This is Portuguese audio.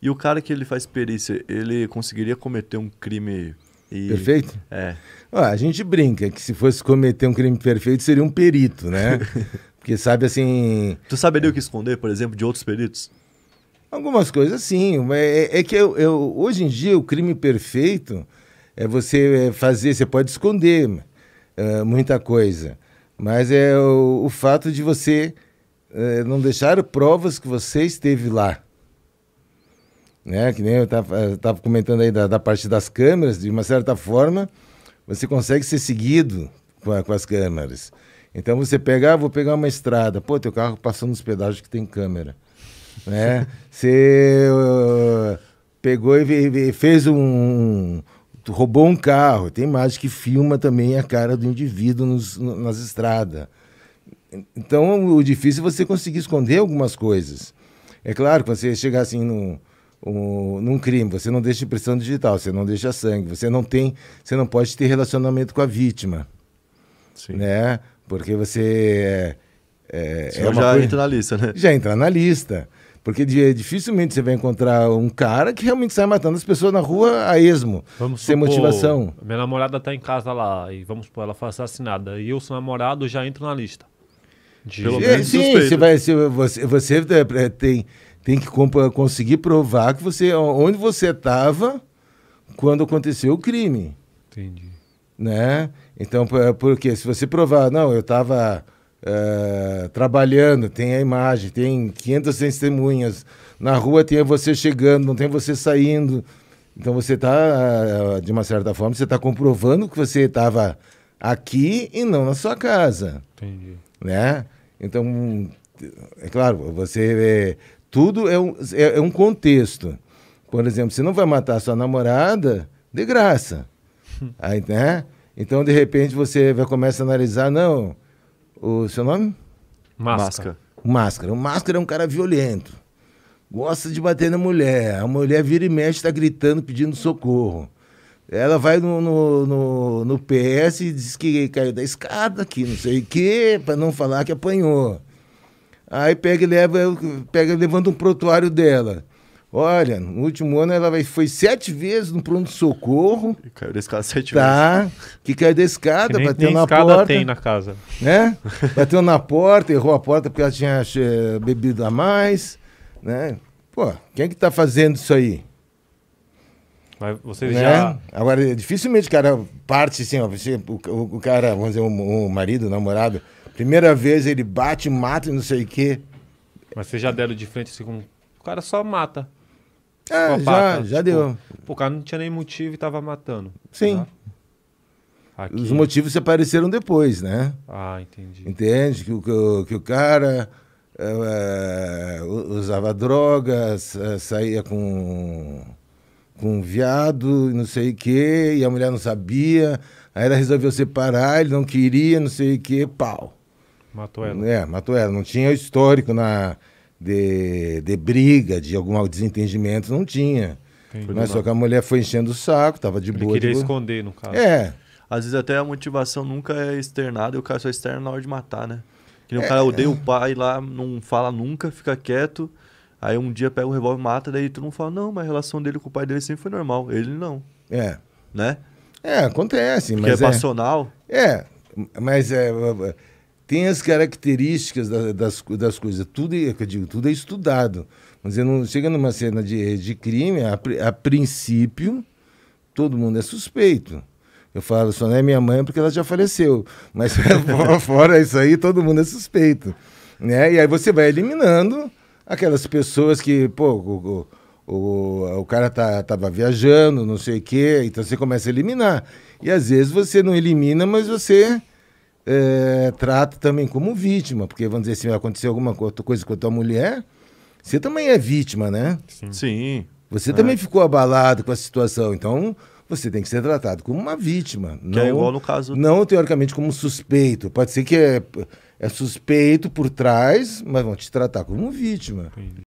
E o cara que ele faz perícia, ele conseguiria cometer um crime e... Perfeito? É. a gente brinca que se fosse cometer um crime perfeito, seria um perito, né? Porque sabe assim. Tu saberia é... o que esconder, por exemplo, de outros peritos? Algumas coisas sim. É, é que eu, eu, hoje em dia o crime perfeito é você é, fazer, você pode esconder é, muita coisa. Mas é o, o fato de você é, não deixar provas que você esteve lá né? Que nem eu estava eh, comentando aí da, da, parte das câmeras, de uma certa forma, você consegue ser seguido com, a, com as câmeras. Então você pega, ah, vou pegar uma estrada, pô, teu carro passou nos pedágios que tem câmera, né? Você uh, pegou e, e fez um, roubou um carro, tem imagem que filma também a cara do indivíduo nos, nas estradas. Então o difícil é você conseguir esconder algumas coisas. É claro que você chegar assim no, um, num crime, você não deixa impressão digital, você não deixa sangue, você não tem, você não pode ter relacionamento com a vítima, Sim. né? Porque você é, é, é já coisa... entra na lista, né? Já entra na lista. Porque dificilmente você vai encontrar um cara que realmente sai matando as pessoas na rua a esmo, vamos sem supor, motivação. Minha namorada está em casa lá e vamos supor, ela foi assassinada. E eu, seu namorado, já entro na lista. De, Pelo menos sim, você, vai, você, você é, tem tem que conseguir provar que você onde você estava quando aconteceu o crime. Entendi. Né? Então, é, porque se você provar, não, eu estava uh, é, trabalhando, tem a imagem, tem 500 testemunhas, na rua tem você chegando, não tem você saindo. Então você está, uh, é, de uma certa forma, você está comprovando que você estava aqui e não na sua casa. Entendi. Né? Então, é claro, você tudo é um, é, é um contexto. Por exemplo, você não vai matar sua namorada de graça. Aí, né? Então, de repente, você vai começar a analisar, não, o seu nome? Máscara. Máscara. O Máscara é um cara violento. Gosta de bater na mulher. A mulher vira e mexe, está gritando, pedindo socorro. Ela vai no, no, no, no PS e diz que caiu da escada, que não sei o quê, para não falar que apanhou. Aí pega e leva, pega, levanta um prontuário dela. Olha, no último ano ela foi sete vezes no pronto-socorro. Caiu da escada sete tá, vezes. Que caiu da escada, que nem, bateu nem na escada porta. tem na casa. Né? Bateu na porta, errou a porta porque ela tinha eh, bebido a mais. Né? Pô, quem é que tá fazendo isso aí? Mas vocês né? já. Agora, dificilmente o cara parte assim, ó, o, o, o cara, vamos dizer, o, o marido, o namorado Primeira vez ele bate, mata e não sei o quê. Mas vocês já deram de frente assim como. O cara só mata. É, já, já tipo, deu. Pô, o cara não tinha nem motivo e tava matando. Sim. Tá? Os motivos se apareceram depois, né? Ah, entendi. Entende? Que, que, que o cara é, é, usava drogas, saía com, com um viado, não sei o quê, e a mulher não sabia. Aí ela resolveu separar, ele não queria, não sei o quê, pau. Matou ela. É, matou ela. Não tinha histórico na, de, de briga, de algum desentendimento, não tinha. Mas só que a mulher foi enchendo o saco, tava de Ele boa. queria de esconder, no caso. É. Às vezes até a motivação nunca é externada e o cara só externa na hora de matar, né? Que nem é, o cara odeia é. o pai lá, não fala nunca, fica quieto. Aí um dia pega o revólver e mata, daí tu não fala, não, mas a relação dele com o pai dele sempre foi normal. Ele não. É. Né? É, acontece, Porque é mas. é passional. é mas é tem as características da, das, das coisas. Tudo, é, eu digo, tudo é estudado. Mas eu não chega numa cena de, de crime, a, a princípio, todo mundo é suspeito. Eu falo, só não é minha mãe porque ela já faleceu. Mas fora isso aí, todo mundo é suspeito. Né? E aí você vai eliminando aquelas pessoas que, pô, o, o, o cara tá, tava viajando, não sei o quê, então você começa a eliminar. E às vezes você não elimina, mas você é, trata também como vítima, porque vamos dizer assim, aconteceu alguma coisa com a tua mulher, você também é vítima, né? Sim. Sim. Você é. também ficou abalado com a situação, então você tem que ser tratado como uma vítima. Que é não, é igual no caso. Não teoricamente como suspeito. Pode ser que é, é suspeito por trás, mas vão te tratar como vítima.